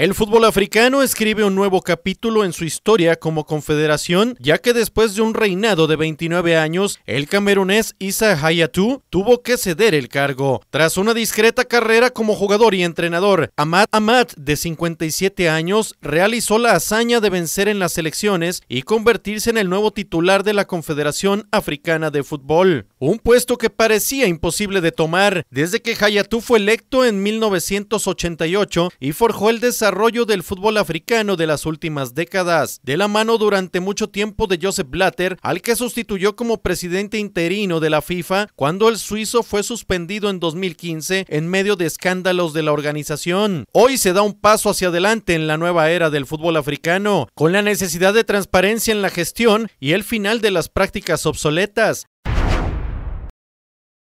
El fútbol africano escribe un nuevo capítulo en su historia como confederación, ya que después de un reinado de 29 años, el camerunés Isa Hayatou tuvo que ceder el cargo. Tras una discreta carrera como jugador y entrenador, Ahmad Ahmad, de 57 años, realizó la hazaña de vencer en las elecciones y convertirse en el nuevo titular de la Confederación Africana de Fútbol. Un puesto que parecía imposible de tomar desde que Hayatou fue electo en 1988 y forjó el desarrollo desarrollo del fútbol africano de las últimas décadas, de la mano durante mucho tiempo de Joseph Blatter, al que sustituyó como presidente interino de la FIFA cuando el suizo fue suspendido en 2015 en medio de escándalos de la organización. Hoy se da un paso hacia adelante en la nueva era del fútbol africano, con la necesidad de transparencia en la gestión y el final de las prácticas obsoletas.